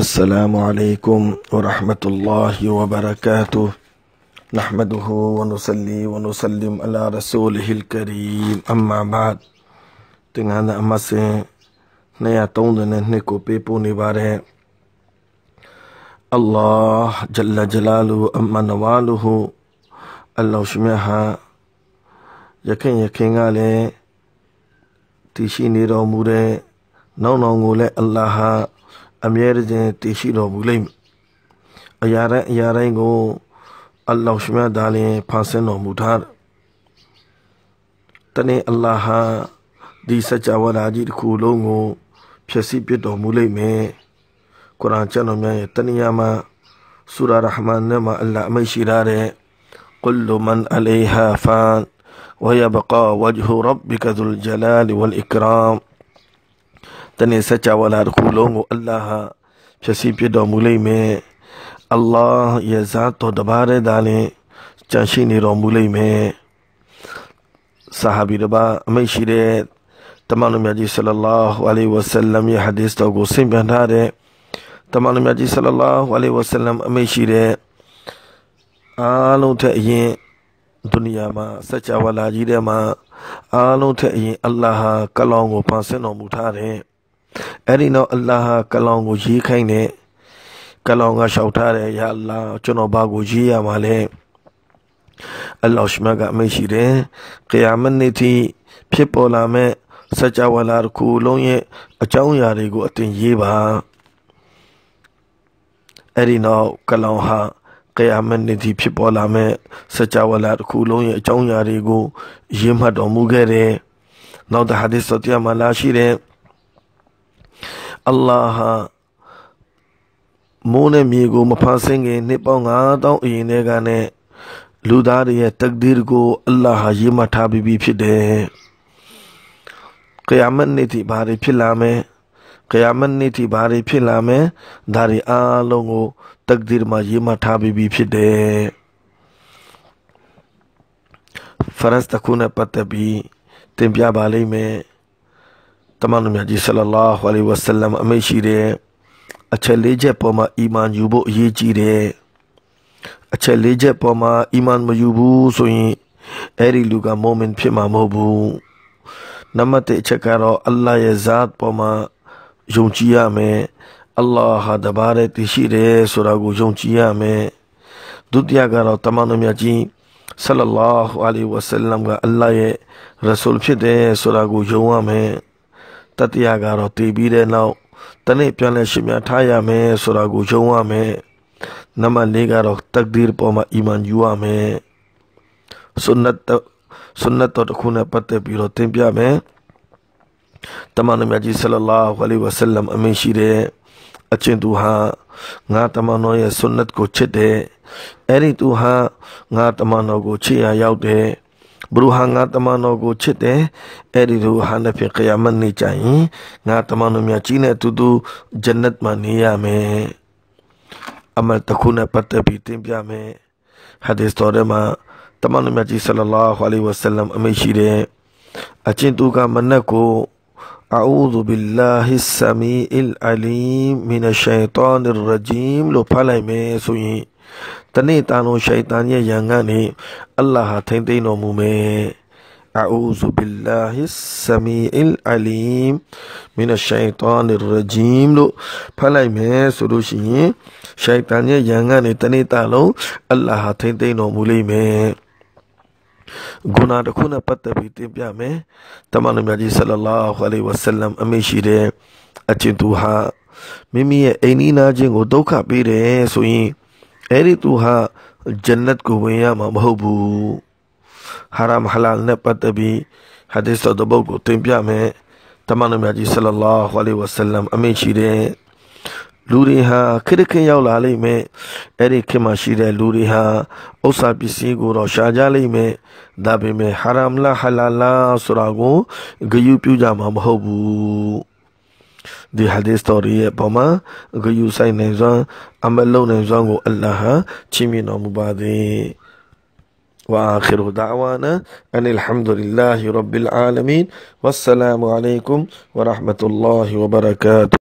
السلام عليكم ورحمة الله وبركاته نحمده ونصلي ونسلم على رسوله الكريم أما بعد تنانا سي نيا توندن نكو بيبو نباري الله جل جلاله أما نواله الله شمعها يكن يكن عليه الله အမြဲတည်းတည်ရှိတော်မူလိမ့်မည်အရာတိုင်းအရာတိုင်းကိုအလ္လာဟ်ရှမဒါလင်ဖန်ဆင်းတော်မူထားတယ်တနေ့အလ္လာဟ်ဒီစัจ java လာကြီးတစ်ခုလုံးကိုဖြည့်ဆည်းပြတော်မူလိမ့်မယ်ကုရ်အာန်ကျမ်းတော်များရဲ့တနည်းအားမှာဆူရာရဟ်မန်နဲ့မှာအလ္လာဟ်အမိန့်ရှိထားတဲ့ကုလမန်အလေးဟာဖန် ويبقى وجه ربك ذو الجلال والإكرام တနေ့စัจ java လာတစ်ခုလုံးကိုအလ္လာဟ်ဖြည့်ဆည်းပြတော်မူလိမ့်မယ်အလ္လာဟ်ရဲ့ဇာတ်တော်တပါးတဲ့ဒါလည်းကြံရှိနေတော်မူလိမ့်မယ်ဆာဟာဘီတပါးအမိတ်ရှိတဲ့တမန်တော်မြတ်ကြီးဆလလာဟူအလိဝဆလမ်ရဲ့ဟာဒီစ်တော်ကိုဆင့်ပြန်ထားတဲ့တမန်တော်မြတ်ကြီးဆလလာဟူအလိဝဆလမ်အမိတ်ရှိတဲ့အားလုံးထက်အရင်ဒုနီယာမှာစัจ java လာကြီးထဲမှာအားလုံးထက်အရင်အလ္လာဟ်ကလောင်းကိုဖန်ဆင်းတော်မူထားတဲ့အဲ့ဒီတော့အလ္လာဟ်ကလောင်ကိုရေးခိုင်းတဲ့ကလောင်ကလျှောက်ထားတယ်ယာအလ္လာဟ်ကျွန်တော်ဘာကိုရေးရမှာလဲအလ္လာဟ်ရှမကအမိန့်ရှိတယ်ကယာမနေ့ထိဖြစ်ပေါ်လာမဲ့စကြဝဠာတစ်ခုလုံးရဲ့အကြောင်းအရာတွေကိုအတင်ရေးပါအဲ့ဒီနောက်ကလောင်ဟာကယာမနေ့ထိဖြစ်ပေါ်လာမဲ့စကြဝဠာတစ်ခုလုံးရဲ့အကြောင်းအရာတွေကိုရေးမှတ်တော်မူခဲ့တယ်နောက်တဲ့ဟာဒီသ်ဆတ်ယမလာရှိတဲ့အလ္လာဟမိုးနဲ့မြေကိုမဖန်ဆင်းခင်နှစ်ပေါင်း9000အရင်တည်းကနဲ့လူသားတွေရဲ့တက်ဒီရ်ကို အလ္လာဟရေးမှတ်ထားပြီးပြီဖြစ်တယ်။ကယာမတ်နေ့ထိဘာတွေဖြစ်လာမလဲ။ကယာမတ်နေ့ထိဘာတွေဖြစ်လာမလဲ။ဒါတွေအားလုံးကိုတက်ဒီရ်မှာရေးမှတ်ထားပြီးပြီဖြစ်တယ်။ဖရတ်တခုနဲ့ပတ်သက်ပြီးတင်ပြပါလိမ့်မယ်။တမန်တော်မြတ်ကြီးဆလလာဟူအလိဝဆလမ်အမိန့်ရှိတဲ့အချက်၄ချက်ပေါ်မှာအီမန်ယူဖို့အရေးကြီးတယ်အချက်၄ချက်ပေါ်မှာအီမန်မယူဘူးဆိုရင်အဲ့ဒီလူကမုမင်ဖြစ်မှာမဟုတ်ဘူးနံပါတ်၁အချက်ကတော့အလ္လာဟ်ရဲ့ဇာတ်ပေါ်မှာယုံကြည်ရမယ်အလ္လာဟ်ဟာတဘာတဲ့တရှိတယ်ဆိုတာကိုယုံကြည်ရမယ်ဒုတိယကတော့တမန်တော်မြတ်ကြီးဆလလာဟူအလိဝဆလမ်ကအလ္လာဟ်ရဲ့ရဆူလ်ဖြစ်တယ်ဆိုတာကိုယုံရမယ်တတိယကတော့တည်ပြီးတဲ့နောက်တနေ့ပြန်လဲရှင်များထားရမယ်ဆိုတာကိုယုံရမယ်နံပါတ်၄ကတော့တက်ဒီရ်ပေါ်မှာအီမန်ယူရမယ်ဆွန်နတ်ဆွန်နတ်တော်တစ်ခုနဲ့ပတ်သက်ပြီးတော့သင်ပြမယ်တမန်တော်မြတ်ကြီးဆလလာဟူအလိဝဆလမ်အမင်းရှိတဲ့အချင်းသူဟာငါတမန်တော်ရဲ့ဆွန်နတ်ကိုချစ်တယ်အဲ့ဒီသူဟာငါတမန်တော်ကိုချစ်ရရောက်တယ်ဘလူဟာငါတမန်တော်ကိုချစ်တယ်အဲ့ဒီလိုဟာနဖီကယာမတ်နေ့ကျရင်ငါတမန်တော်များကြီးနဲ့အတူတူဂျန်နတ်မှာနေရမယ်အမလ်တခုနဲ့ပတ်သက်ပြီးသင်ပြမယ်ဟာဒီသ်တော်ထဲမှာတမန်တော်များကြီးဆလလာဟူအလိုင်းဝဆလမ်အမိန့်ရှိတယ်အချင်းသူကမနက်ကို أعوذ بالله السميع العليم من الشيطان الرجيم လို့ဖတ်လိုက်မယ်ဆိုရင်တနေ့တန်လုံးရှိုက်တန်ရဲ့ရန်ကနေအလ္လာဟ်ထိမ့်သိမ်းတော်မူမယ်အူဇူဘီလာဟစ်ဆမီအယ်အလီမ်မင်းရှိုက်တန်ရဂျီမ်လို့ဖတ်လိုက်မယ်ဆိုလို့ရှိရင်ရှိုက်တန်ရဲ့ရန်ကနေတနေ့တန်လုံးအလ္လာဟ်ထိမ့်သိမ်းတော်မူလိမ့်မယ်ဂုဏတစ်ခုနဲ့ပတ်သက်ပြီးတင်ပြမယ်တမန်တော်မြတ်ကြီးဆလလာဟူအလိုင်းဝဆလမ်အမိရှိတဲ့အချင်းသူဟာမိမိရဲ့အိမ်နီးနားချင်းကိုဒုက္ခပေးတယ်ဆိုရင်အဲ့ဒီသူဟာဂျန်နတ်ကိုဝင်ရမှာမဟုတ်ဘူးဟာရမ်ဟလာလ်နဲ့ပတ်သက်ပြီးဟာဒီသ်တော်တပုတ်ကိုသင်ပြမယ်တမန်တော်မြတ်ကြီးဆလလာဟူအလိဝဆလမ်အမိန့်ရှိတဲ့လူတွေဟာခရစ်ခင်ရောက်လာလိမ့်မယ်အဲ့ဒီခင်မှာရှိတဲ့လူတွေဟာဥစ္စာပစ္စည်းကိုတော့ရှာကြလိမ့်မယ်ဒါပေမဲ့ဟာရမ်လားဟလာလားဆိုတာကိုဂယုပြုကြမှာမဟုတ်ဘူး دي حديث بما غيو نيزان نيزان غو الله ဒီဟာဒီစတိုရီရဲ့ပေါ်မှာဂယူဆိုင်နိုင်စွာအမလုံနိုင်စွာကိုအလ္လာဟ်ချီးမြှင့်တော်မူပါသည် وآخر دعوانا أن الحمد لله رب العالمين والسلام عليكم ورحمة الله وبركاته